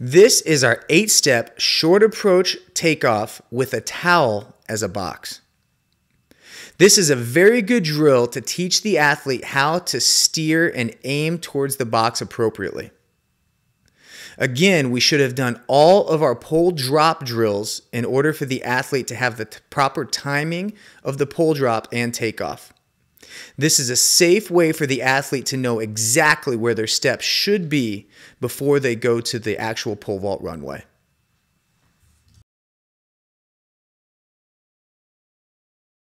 This is our eight step short approach takeoff with a towel as a box. This is a very good drill to teach the athlete how to steer and aim towards the box appropriately. Again, we should have done all of our pole drop drills in order for the athlete to have the proper timing of the pole drop and takeoff. This is a safe way for the athlete to know exactly where their steps should be before they go to the actual pole vault runway.